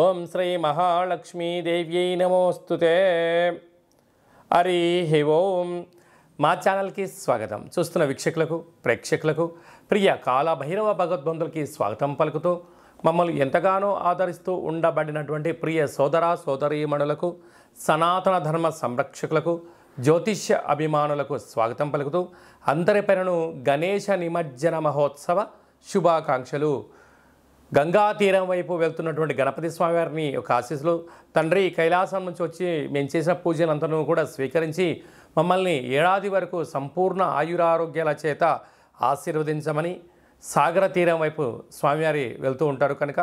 ఓం శ్రీ మహాలక్ష్మీదేవ్యై నమోస్తుతే హరి ఓం మా ఛానల్కి స్వాగతం చూస్తున్న వీక్షకులకు ప్రేక్షకులకు ప్రియ కాలభైరవ భగవద్బంధులకి స్వాగతం పలుకుతూ మమ్మల్ని ఎంతగానో ఆదరిస్తూ ఉండబడినటువంటి ప్రియ సోదర సోదరీమణులకు సనాతన ధర్మ సంరక్షకులకు జ్యోతిష్య అభిమానులకు స్వాగతం పలుకుతూ అందరి పైనను గణేష నిమజ్జన మహోత్సవ శుభాకాంక్షలు గంగా తీరం వైపు వెళ్తున్నటువంటి గణపతి స్వామి వారిని ఒక ఆశీస్సులు తండ్రి కైలాసం నుంచి వచ్చి మేము చేసిన పూజలంతను కూడా స్వీకరించి మమ్మల్ని ఏడాది వరకు సంపూర్ణ ఆయురారోగ్యాల చేత ఆశీర్వదించమని సాగర తీరం వైపు స్వామివారి వెళ్తూ ఉంటారు కనుక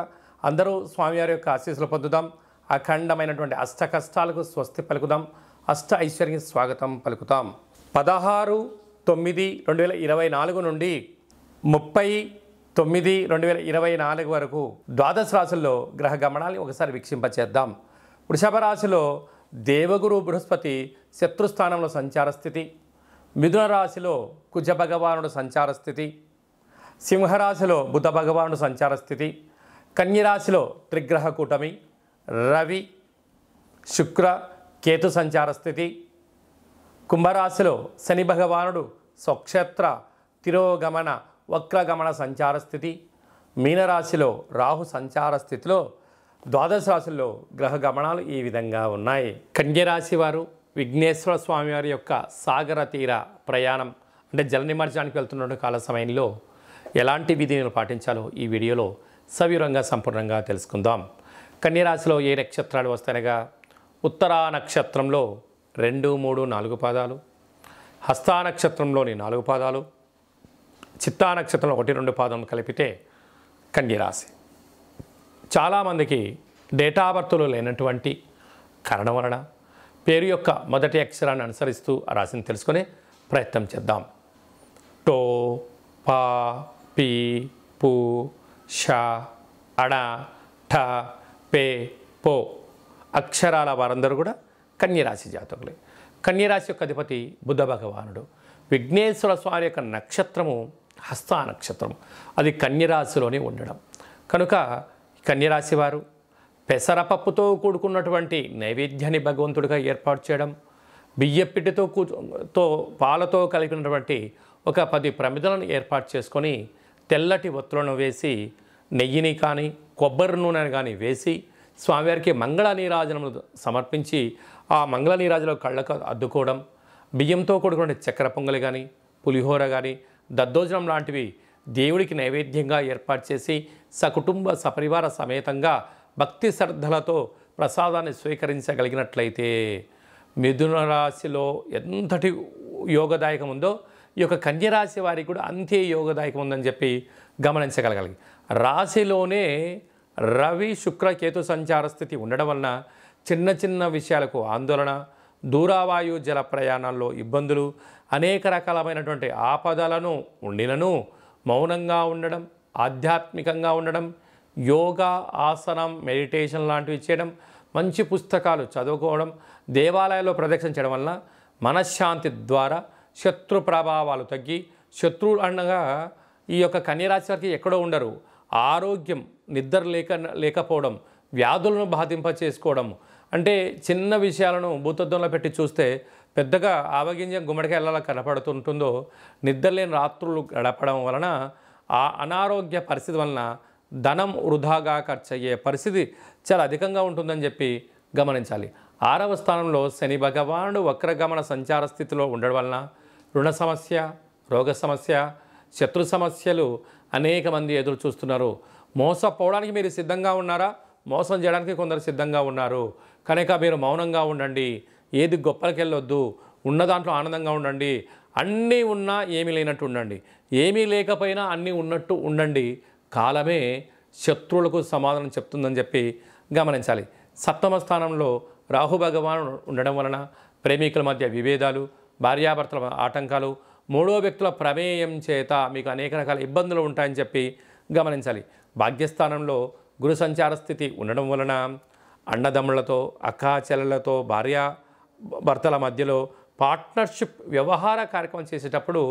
అందరూ స్వామివారి యొక్క ఆశీస్సులు పొందుదాం అఖండమైనటువంటి అష్ట కష్టాలకు స్వస్తి పలుకుదాం అష్ట ఐశ్వర్యం స్వాగతం పలుకుతాం పదహారు తొమ్మిది రెండు వేల ఇరవై నాలుగు నుండి ముప్పై తొమ్మిది రెండు వేల ఇరవై నాలుగు వరకు ద్వాదశ రాశుల్లో గ్రహ గమనాన్ని ఒకసారి వీక్షింపచేద్దాం వృషభ రాశిలో దేవగురు బృహస్పతి శత్రుస్థానంలో సంచార స్థితి మిథున రాశిలో కుజ భగవానుడు సంచార స్థితి సింహరాశిలో బుధ భగవానుడు సంచార స్థితి కన్యరాశిలో త్రిగ్రహ కూటమి రవి శుక్ర కేతు సంచార స్థితి కుంభరాశిలో శని భగవానుడు స్వక్షేత్ర తిరోగమన వక్రగమన సంచార స్థితి మీనరాశిలో రాహు సంచార స్థితిలో ద్వాదశ రాశుల్లో గ్రహ గమనాలు ఈ విధంగా ఉన్నాయి కన్యరాశి వారు విఘ్నేశ్వర స్వామి వారి యొక్క సాగర తీర ప్రయాణం అంటే జల నిమజ్జనానికి వెళ్తున్న కాల సమయంలో ఎలాంటి విధిని పాటించాలో ఈ వీడియోలో సవివరంగా సంపూర్ణంగా తెలుసుకుందాం కన్యరాశిలో ఏ నక్షత్రాలు వస్తాయనగా ఉత్తరా నక్షత్రంలో రెండు మూడు నాలుగు పాదాలు హస్తా నక్షత్రంలోని నాలుగు పాదాలు చిత్తా నక్షత్రం ఒకటి రెండు పాదం కలిపితే కన్యరాశి చాలామందికి డేటా బర్త్లు లేనటువంటి కారణం వలన పేరు యొక్క మొదటి అక్షరాన్ని అనుసరిస్తూ ఆ రాశిని తెలుసుకునే ప్రయత్నం చేద్దాం టో పా పి పు ష అణ ఠ పే పో అక్షరాల వారందరూ కూడా కన్యరాశి జాతకులే కన్యరాశి యొక్క అధిపతి బుద్ధ భగవానుడు విఘ్నేశ్వర స్వామి యొక్క నక్షత్రము హస్త నక్షత్రం అది కన్యరాశిలోనే ఉండడం కనుక కన్యరాశి వారు పెసరపప్పుతో కూడుకున్నటువంటి నైవేద్యాన్ని భగవంతుడిగా ఏర్పాటు చేయడం బియ్యపిట్టితో కూతో పాలతో కలిగినటువంటి ఒక పది ప్రమిదలను ఏర్పాటు చేసుకొని తెల్లటి ఒత్తులను వేసి నెయ్యిని కానీ కొబ్బరి నూనెను కానీ వేసి స్వామివారికి మంగళ నీరాజనములు సమర్పించి ఆ మంగళ నీరాజలో కళ్ళకు అద్దుకోవడం బియ్యంతో కూడుకున్న చక్కెర పొంగలి కానీ పులిహోర కానీ దద్దోజనం లాంటివి దేవుడికి నైవేద్యంగా ఏర్పాటు చేసి సకుటుంబ సపరివార సమేతంగా భక్తి శ్రద్ధలతో ప్రసాదాన్ని స్వీకరించగలిగినట్లయితే మిథున రాశిలో ఎంతటి యోగదాయకం ఉందో ఈ యొక్క కన్యరాశి వారికి కూడా అంతే యోగదాయకం ఉందని చెప్పి గమనించగలగాలి రాశిలోనే రవి శుక్ర కేతు సంచార స్థితి ఉండడం వలన చిన్న చిన్న విషయాలకు ఆందోళన దూరావాయు జల ప్రయాణాల్లో ఇబ్బందులు అనేక రకాలమైనటువంటి ఆపదలను ఉండినను మౌనంగా ఉండడం ఆధ్యాత్మికంగా ఉండడం యోగా ఆసనం మెడిటేషన్ లాంటివి చేయడం మంచి పుస్తకాలు చదువుకోవడం దేవాలయాల్లో చేయడం వలన మనశ్శాంతి ద్వారా శత్రు ప్రభావాలు తగ్గి శత్రువులు అనగా ఈ యొక్క కన్యరాశి వారికి ఎక్కడో ఉండరు ఆరోగ్యం నిద్ర లేక లేకపోవడం వ్యాధులను బాధింప చేసుకోవడం అంటే చిన్న విషయాలను భూతత్వంలో పెట్టి చూస్తే పెద్దగా ఆవగింజ గుమ్మడికి ఎలా కనపడుతుంటుందో నిద్రలేని రాత్రులు గడపడం వలన ఆ అనారోగ్య పరిస్థితి వలన ధనం వృధాగా ఖర్చు అయ్యే పరిస్థితి చాలా అధికంగా ఉంటుందని చెప్పి గమనించాలి ఆరవ స్థానంలో శని భగవానుడు వక్రగమన సంచార స్థితిలో ఉండడం వలన రుణ సమస్య రోగ సమస్య శత్రు సమస్యలు అనేక మంది ఎదురు చూస్తున్నారు మోసపోవడానికి మీరు సిద్ధంగా ఉన్నారా మోసం చేయడానికి కొందరు సిద్ధంగా ఉన్నారు కనుక మీరు మౌనంగా ఉండండి ఏది గొప్పలకెళ్ళొద్దు ఉన్న దాంట్లో ఆనందంగా ఉండండి అన్నీ ఉన్నా ఏమీ లేనట్టు ఉండండి ఏమీ లేకపోయినా అన్నీ ఉన్నట్టు ఉండండి కాలమే శత్రువులకు సమాధానం చెప్తుందని చెప్పి గమనించాలి సప్తమ స్థానంలో రాహు ఉండడం వలన ప్రేమికుల మధ్య విభేదాలు భార్యాభర్తల ఆటంకాలు మూడో వ్యక్తుల ప్రమేయం చేత మీకు అనేక రకాల ఇబ్బందులు ఉంటాయని చెప్పి గమనించాలి భాగ్యస్థానంలో గురు సంచార స్థితి ఉండడం వలన అన్నదమ్ములతో అక్కాచెల్లలతో భార్య భర్తల మధ్యలో పార్ట్నర్షిప్ వ్యవహార కార్యక్రమం చేసేటప్పుడు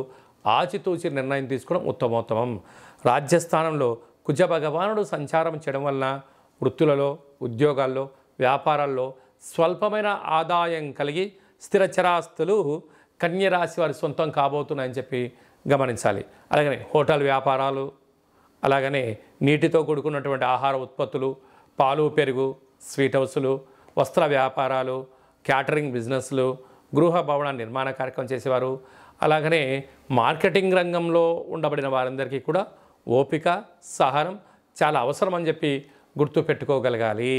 ఆచితూచి నిర్ణయం తీసుకోవడం ఉత్తమోత్తమం రాజ్యస్థానంలో కుజ భగవానుడు సంచారం చేయడం వలన వృత్తులలో ఉద్యోగాల్లో వ్యాపారాల్లో స్వల్పమైన ఆదాయం కలిగి స్థిరచరాస్తులు కన్యరాశి వారి సొంతం కాబోతున్నాయని చెప్పి గమనించాలి అలాగే హోటల్ వ్యాపారాలు అలాగనే నీటితో కూడుకున్నటువంటి ఆహార ఉత్పత్తులు పాలు పెరుగు స్వీట్ హౌసులు వస్త్ర వ్యాపారాలు క్యాటరింగ్ బిజినెస్లు గృహ భవన నిర్మాణ కార్యక్రమం చేసేవారు అలాగనే మార్కెటింగ్ రంగంలో ఉండబడిన వారందరికీ కూడా ఓపిక సహనం చాలా అవసరం అని చెప్పి గుర్తు పెట్టుకోగలగాలి